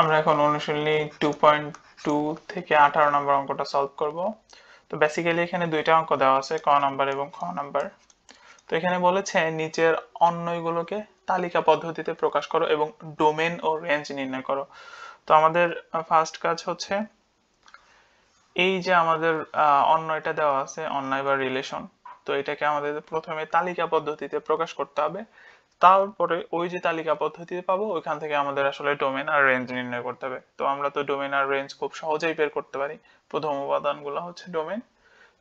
আমরা এখন অনুশীলনী টু পয়েন্ট টু থেকে আঠারো নম্বর অঙ্কটা সলভ করব তো বেসিক্যালি এখানে দুইটা অঙ্ক দেওয়া আছে ক নাম্বার এবং খ নাম্বার তো এখানে বলেছে নিচের অন্যগুলোকে তালিকা পদ্ধতিতে প্রকাশ করো এবং ডোমেন ও রেঞ্জ নির্ণয় করো তো আমাদের ফার্স্ট কাজ হচ্ছে এই যে আমাদের অন্যটা দেওয়া আছে অন্যায় বা রিলেশন তো এটাকে আমাদের প্রথমে তালিকা পদ্ধতিতে প্রকাশ করতে হবে তারপরে ওই যে তালিকা পদ্ধতিতে পাবো ওইখান থেকে আমাদের আসলে ডোমেন আর রেঞ্জ নির্ণয় করতে হবে তো আমরা তো ডোমেন আর রেঞ্জ খুব সহজেই বের করতে পারি প্রথম উপাদানগুলো হচ্ছে ডোমেন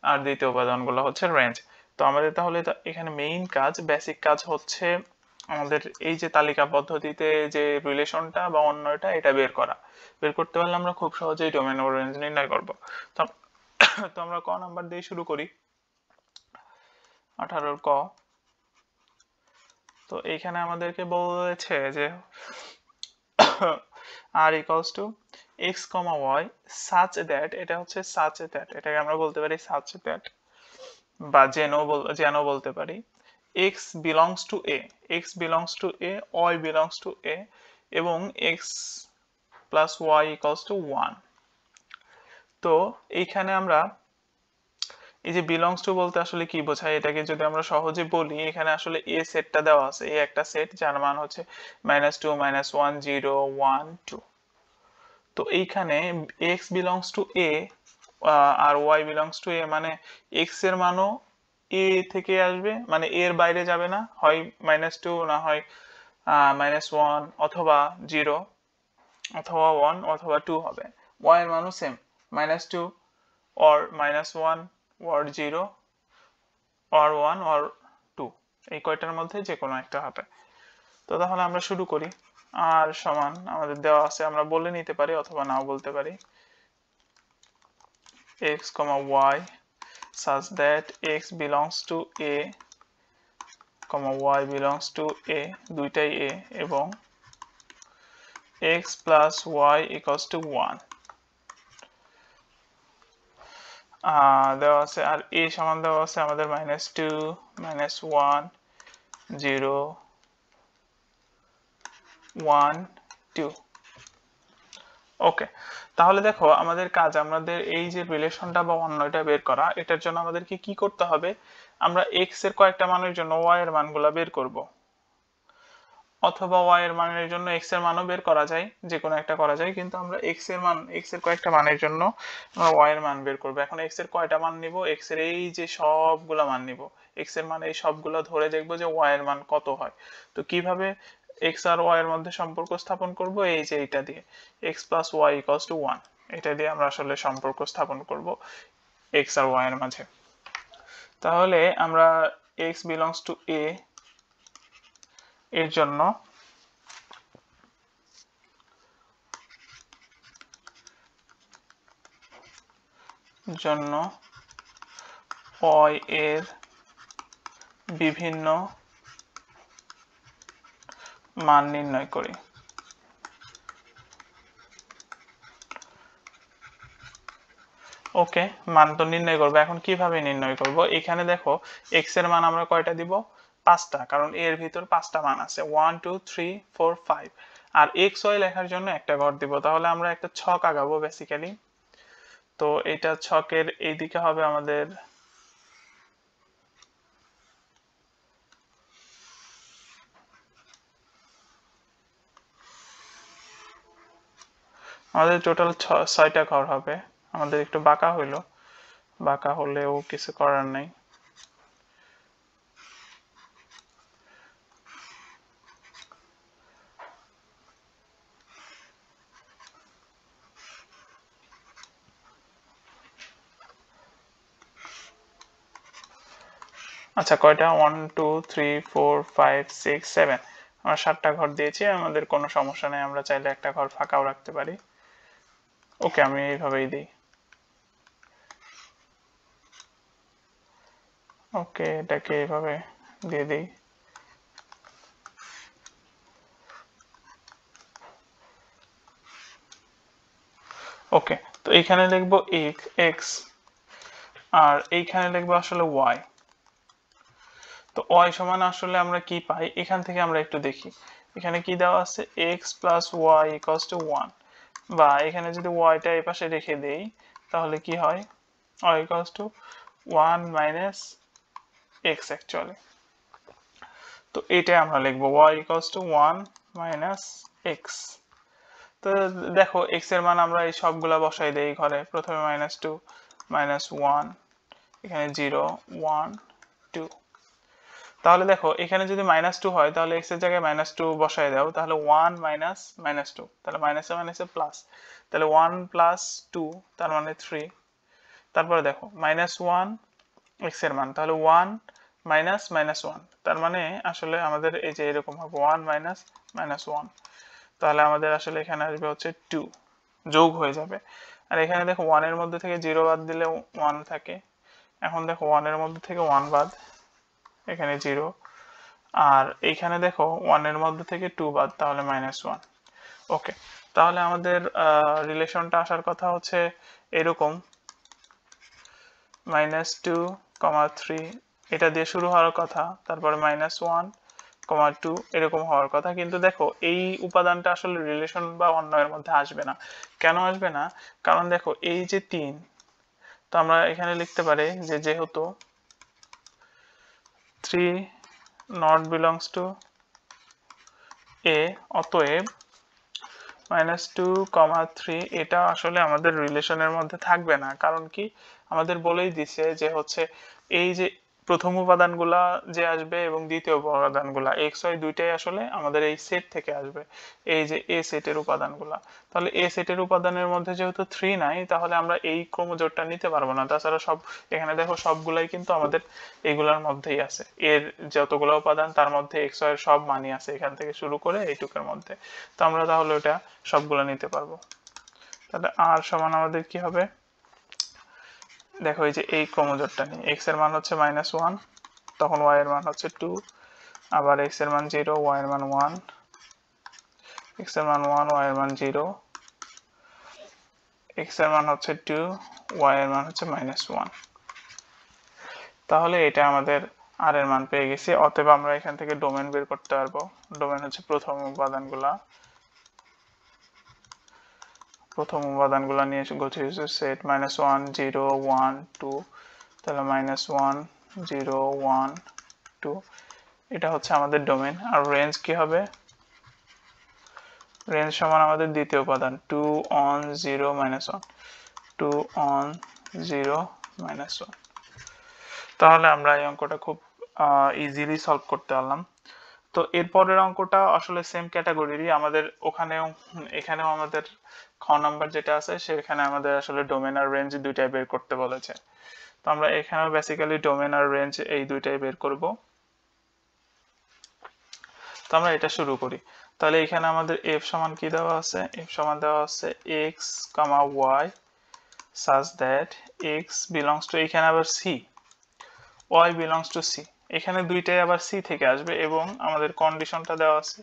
আর দ্বিতীয় উপাদানগুলো হচ্ছে রেঞ্জ তো আমাদের তাহলে এখানে মেইন কাজ বেসিক কাজ হচ্ছে আমাদের এই যে তালিকা পদ্ধতিতে যে রিলেশনটা বা অন্যটা এটা বের করা বের করতে পারলে আমরা খুব সহজেই ডোমেন ও রেঞ্জ নির্ণয় করব তো আমরা ক নাম্বার দিয়ে শুরু করি আঠারোর ক তো এইখানে আমাদেরকে বলেছে যে আর equals to x comma y such that এটা হচ্ছে সাচ দ্যাট এটাকে আমরা বলতে পারি সাচ দ্যাট বা যেন যেন বলতে পারি x belongs to A x belongs to A y belongs to A এবং x plus y equals to one তো এইখানে আমরা এই যে বিলংস টু বলতে আসলে কি বোঝায় এটাকে যদি আমরা সহজে বলি এখানে আসলে এ সেটটা দেওয়া আছে এ একটা সেট যার মান হচ্ছে minus two minus one zero one two তো এইখানে এক্স বিলংস টু এ আর ওয়াই বিলংস টু এ মানে এক্স এর মানও এ থেকে আসবে মানে এর বাইরে যাবে না হয় মাইনাস টু না হয় মাইনাস ওয়ান অথবা জিরো অথবা ওয়ান অথবা টু হবে ওয়াই এর মানও same minus two or minus one or zero or one or two এই কয়টার মধ্যে যে কোনো একটা হবে তো তাহলে আমরা শুরু করি আর সমান আমাদের দেওয়া আছে আমরা বলে নিতে পারি অথবা নাও বলতে পারি x, y such that x belongs to a, y belongs to a দুইটাই a এবং x plus y equals to 1 দেওয়া আছে আর এ সমান দেওয়া আছে আমাদের minus two minus one zero one two okay তাহলে দেখো আমাদের কাজ আমাদের এই যে রিলেশনটা বা অন্যটা বের করা এটার জন্য আমাদেরকে কি করতে হবে আমরা এক্স এর কয়েকটা মানের জন্য ওয়াই এর মানগুলা বের করবো অথবা y এর মানের জন্য x এর মানও বের করা যায় যে কোনো একটা করা যায় কিন্তু আমরা x এর মান x এর কয়েকটা মানের জন্য আমরা y এর মান বের করব এখন x এর কয়টা মান নিব x এর এই যে সবগুলা মান নিব x এর মান এই সবগুলা ধরে দেখব যে y এর মান কত হয় তো কিভাবে x আর y এর মধ্যে সম্পর্ক স্থাপন করব এই যে এটা দিয়ে x plus y equals to 1 এটা দিয়ে আমরা আসলে সম্পর্ক স্থাপন করব x আর y এর মাঝে তাহলে আমরা x belongs to a এর জন্য জন্য অয় এর বিভিন্ন মান নির্ণয় করি ওকে মান তো নির্ণয় করবো এখন কিভাবে নির্ণয় করব এখানে দেখো এক্স এর মান আমরা কয়টা দিব পাঁচটা কারণ এর ভিতর পাঁচটা মান আছে one two three four five আর এক্স ওয়াই লেখার জন্য একটা ঘর দিব তাহলে আমরা একটা ছক আগাবো বেসিক্যালি তো এটা ছকের দিকে হবে আমাদের আমাদের টোটাল ছয়টা ঘর হবে আমাদের একটু বাঁকা হইলো বাঁকা হলেও কিছু করার নেই আচ্ছা কয়টা one two three four five six seven আমরা সাতটা ঘর দিয়েছি আমাদের কোনো সমস্যা নেই আমরা চাইলে একটা ঘর ফাঁকাও রাখতে পারি ওকে আমি এইভাবেই দিই ওকে এটাকে এইভাবে দিয়ে দিই ওকে তো এইখানে লিখবো এক্স আর এইখানে লিখবো আসলে ওয়াই তো ওয়াই সমান আসলে আমরা কি পাই এখান থেকে আমরা একটু দেখি এখানে কি দেওয়া আছে x plus y equals to one বা এখানে যদি ওয়াইটা এই পাশে রেখে দেই তাহলে কি হয় y equals to one minus x actually তো এটাই আমরা লিখবো y equals to one minus x তো দেখো এক্স এর মান আমরা এই সবগুলা বসাই দেই ঘরে প্রথমে মাইনাস টু মাইনাস ওয়ান এখানে জিরো ওয়ান টু তাহলে দেখো এখানে যদি মাইনাস টু হয় তাহলে এক্স এর জায়গায় মাইনাস টু বসাই দাও তাহলে ওয়ান মাইনাস মাইনাস টু তাহলে মাইনাস এ প্লাস তাহলে ওয়ান প্লাস টু তার মানে থ্রি তারপরে দেখো মাইনাস ওয়ান এক্স এর মান তাহলে ওয়ান মাইনাস মাইনাস ওয়ান তার মানে আসলে আমাদের এই যে এরকম হবে ওয়ান মাইনাস মাইনাস ওয়ান তাহলে আমাদের আসলে এখানে আসবে হচ্ছে টু যোগ হয়ে যাবে আর এখানে দেখো ওয়ানের মধ্যে থেকে জিরো বাদ দিলে ওয়ান থাকে এখন দেখো ওয়ানের মধ্যে থেকে ওয়ান বাদ এখানে জিরো আর এইখানে দেখো ওয়ানের মধ্যে থেকে টু বাদ তাহলে মাইনাস ওয়ান ওকে তাহলে আমাদের রিলেশনটা আসার কথা হচ্ছে এরকম মাইনাস টু কমা থ্রি এটা দিয়ে শুরু হওয়ার কথা তারপরে মাইনাস ওয়ান কমা টু এরকম হওয়ার কথা কিন্তু দেখো এই উপাদানটা আসলে রিলেশন বা অন্য এর মধ্যে আসবে না কেন আসবে না কারণ দেখো এই যে তিন তো আমরা এখানে লিখতে পারি যে যেহেতু 3 not belongs to a অতএব মাইনাস টু কমা থ্রি এটা আসলে আমাদের রিলেশনের মধ্যে থাকবে না কারণ কি আমাদের বলেই দিছে যে হচ্ছে এই যে প্রথম উপাদানগুলা যে আসবে এবং দ্বিতীয় উপাদানগুলা এক্স ওয়াই দুইটাই আসলে আমাদের এই সেট থেকে আসবে এই যে এ সেটের উপাদানগুলা তাহলে এ সেটের উপাদানের মধ্যে যেহেতু থ্রি নাই তাহলে আমরা এই ক্রমজোটটা নিতে পারবো না তাছাড়া সব এখানে দেখো সবগুলাই কিন্তু আমাদের এগুলার মধ্যেই আছে এর যতগুলো উপাদান তার মধ্যে এক্স ওয়াই সব মানি আছে এখান থেকে শুরু করে এইটুকের মধ্যে তো আমরা তাহলে ওটা সবগুলো নিতে পারবো তাহলে আর সমান আমাদের কি হবে দেখো এই যে এই ক্রমজোটটা নেই এক্স এর মান হচ্ছে মাইনাস ওয়ান তখন ওয়াই এর মান হচ্ছে টু আবার এক্স এর মান জিরো ওয়াই এর মান ওয়ান এক্স এর মান ওয়ান ওয়াই এর মান জিরো এক্স এর মান হচ্ছে টু ওয়াই এর মান হচ্ছে মাইনাস ওয়ান তাহলে এটা আমাদের আর এর মান পেয়ে গেছি অতএব আমরা এখান থেকে ডোমেন বের করতে পারবো ডোমেন হচ্ছে প্রথম উপাদানগুলা প্রথম উপাদানগুলো নিয়ে গঠিত set minus one zero one two তাহলে minus one zero one two এটা হচ্ছে আমাদের ডোমেন আর রেঞ্জ কি হবে রেঞ্জ সমান আমাদের দ্বিতীয় উপাদান two on zero minus one two on zero minus one তাহলে আমরা এই অঙ্কটা খুব ইজিলি সলভ করতে পারলাম তো এরপরের অঙ্কটা আসলে সেম ক্যাটাগরিরই আমাদের ওখানেও এখানেও আমাদের খ নাম্বার যেটা আছে সেখানে আমাদের আসলে ডোমেন আর রেঞ্জ দুইটাই বের করতে বলেছে তো আমরা এখানেও বেসিক্যালি ডোমেন আর রেঞ্জ এই দুইটাই বের করব তো আমরা এটা শুরু করি তাহলে এখানে আমাদের এফ সমান কি দেওয়া আছে এফ সমান দেওয়া আছে x comma y such that x belongs to এখানে আবার c y belongs to c এখানে দুইটাই আবার সি থেকে আসবে এবং আমাদের কন্ডিশনটা দেওয়া আছে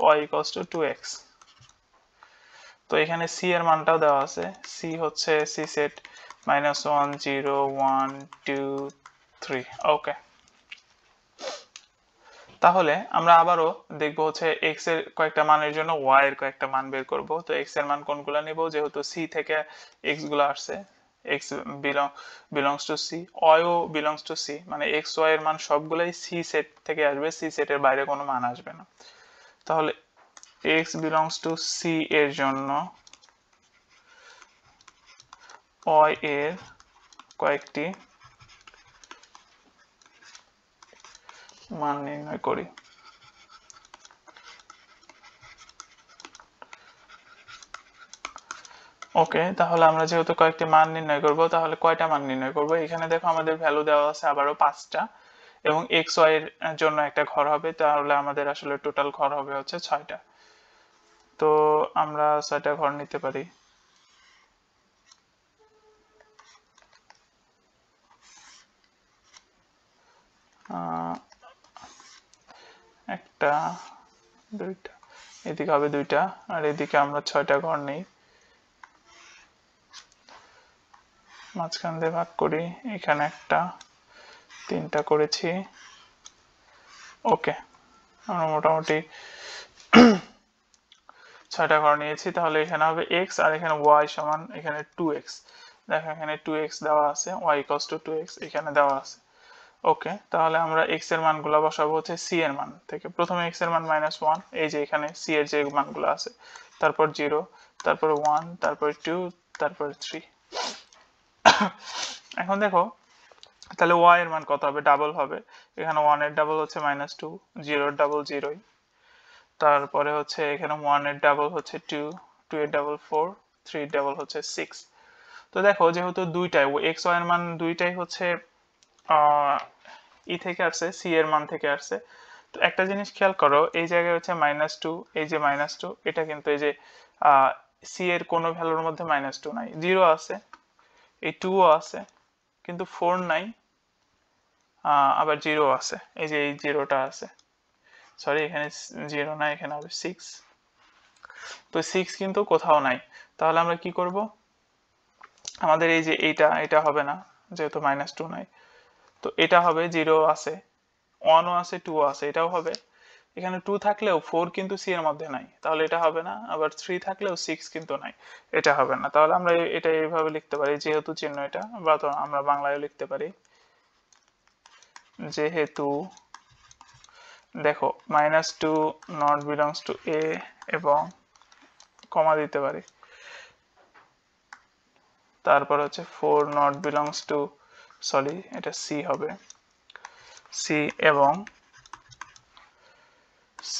y equals to two x তো এখানে সি এর মানটাও দেওয়া আছে সি হচ্ছে C set minus one zero one two three okay তাহলে আমরা আবারও দেখবো হচ্ছে এক্স এর কয়েকটা মানের জন্য ওয়াই এর কয়েকটা মান বের করবো তো এক্স এর মান কোনগুলো নেব যেহেতু সি থেকে এক্স গুলো আসছে x belong belongs to C y belongs to C মানে এক্স ওয়াই এর মান সবগুলাই সি সেট থেকে আসবে সি সেটের বাইরে কোনো মান আসবে না তাহলে এক্স বিলংস টু সি এর জন্য অয় এর কয়েকটি মান নির্ণয় করি ওকে তাহলে আমরা যেহেতু কয়েকটি মান নির্ণয় করব তাহলে কয়টা মান নির্ণয় করব এখানে দেখো আমাদের ভ্যালু দেওয়া আছে আবারও পাঁচটা এবং এক্স ওয়াই এর জন্য একটা ঘর হবে তাহলে আমাদের আসলে টোটাল ঘর হবে হচ্ছে ছয়টা তো আমরা ছয়টা ঘর নিতে পারি একটা দুইটা এদিকে হবে দুইটা আর এদিকে আমরা ছয়টা ঘর নেই মাঝখান দিয়ে ভাগ করি এখানে একটা তিনটা করেছি ওকে আমরা মোটামুটি ছয়টা ঘর নিয়েছি তাহলে এখানে হবে এক্স আর এখানে ওয়াই সমান এখানে টু এক্স দেখো এখানে টু এক্স দেওয়া আছে y equals to two x এখানে দেওয়া আছে ওকে তাহলে আমরা এক্স এর মানগুলো বসাবো হচ্ছে সি এর মান থেকে প্রথমে এক্স এর মান মাইনাস ওয়ান এই যে এখানে সি এর যে মানগুলো আছে তারপর জিরো তারপর ওয়ান তারপর টু তারপর থ্রি এখন দেখো তাহলে y এর মান কত হবে ডাবল হবে এখানে ওয়ান এর ডাবল হচ্ছে মাইনাস টু এর ডাবল জিরোই তারপরে হচ্ছে এখানে ওয়ান এর ডাবল হচ্ছে টু টু এর ডাবল ফোর এর ডাবল হচ্ছে সিক্স তো দেখো যেহেতু দুইটাই x y এর মান দুইটাই হচ্ছে e থেকে আসছে c এর মান থেকে আসছে তো একটা জিনিস খেয়াল করো এই জায়গায় হচ্ছে মাইনাস টু এই যে মাইনাস টু এটা কিন্তু এই যে c এর কোনো ভ্যালুর মধ্যে মাইনাস টু নাই জিরো আছে এই টুও আছে কিন্তু ফোর নাই আবার জিরো আছে এই যে এই জিরোটা আছে সরি এখানে জিরো নাই এখানে হবে সিক্স তো সিক্স কিন্তু কোথাও নাই তাহলে আমরা কি করব আমাদের এই যে এইটা এটা হবে না যেহেতু মাইনাস টু নাই তো এটা হবে জিরো আছে ওয়ানও আছে টুও আছে এটাও হবে এখানে টু থাকলেও ফোর কিন্তু সি এর মধ্যে নাই তাহলে এটা হবে না আবার থ্রি থাকলেও সিক্স কিন্তু নাই এটা হবে না তাহলে আমরা এটা এইভাবে লিখতে পারি যেহেতু চিহ্ন এটা বা তো আমরা বাংলায় লিখতে পারি যেহেতু দেখো minus two not belongs to A এবং কমা দিতে পারি তারপর হচ্ছে four not belongs to sorry এটা সি হবে সি এবং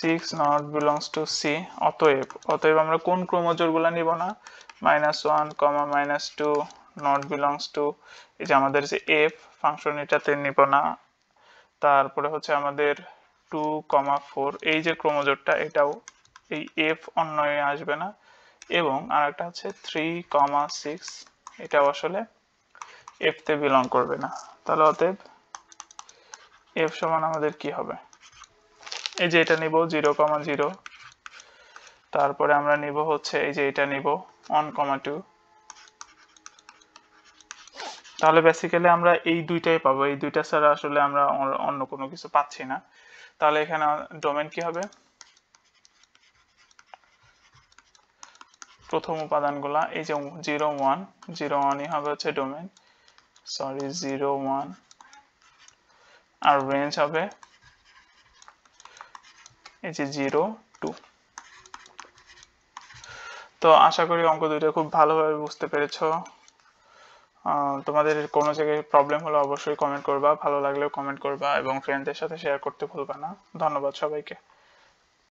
six not belongs to C অতএব অতএব আমরা কোন ক্রমজোরগুলো নিব না minus one comma minus two not belongs to এই যে আমাদের যে f ফাংশন এটাতে নিব না তারপরে হচ্ছে আমাদের টু কমা ফোর এই যে ক্রমজোরটা এটাও এই এফ অন্যয়ে আসবে না এবং আর একটা হচ্ছে থ্রি কমা সিক্স এটাও আসলে f তে বিলং করবে না তাহলে অতএব f সমান আমাদের কি হবে এই যে এটা নিব জিরো কমা জিরো তারপরে আমরা নিব হচ্ছে এই যে এটা নিব ওয়ান কমা টু তাহলে বেসিক্যালি আমরা এই দুইটাই পাবো এই দুইটা ছাড়া আসলে আমরা অন্য কোনো কিছু পাচ্ছি না তাহলে এখানে ডোমেন কি হবে প্রথম উপাদানগুলা এই যে জিরো ওয়ান জিরো ওয়ানই হবে হচ্ছে ডোমেন সরি জিরো ওয়ান আর রেঞ্জ হবে এই যে জিরো টু তো আশা করি অঙ্ক দুইটা খুব ভালোভাবে বুঝতে পেরেছ তোমাদের কোনো জায়গায় প্রবলেম হলে অবশ্যই কমেন্ট করবা ভালো লাগলেও কমেন্ট করবা এবং ফ্রেন্ডদের সাথে শেয়ার করতে ভুলবা না ধন্যবাদ সবাইকে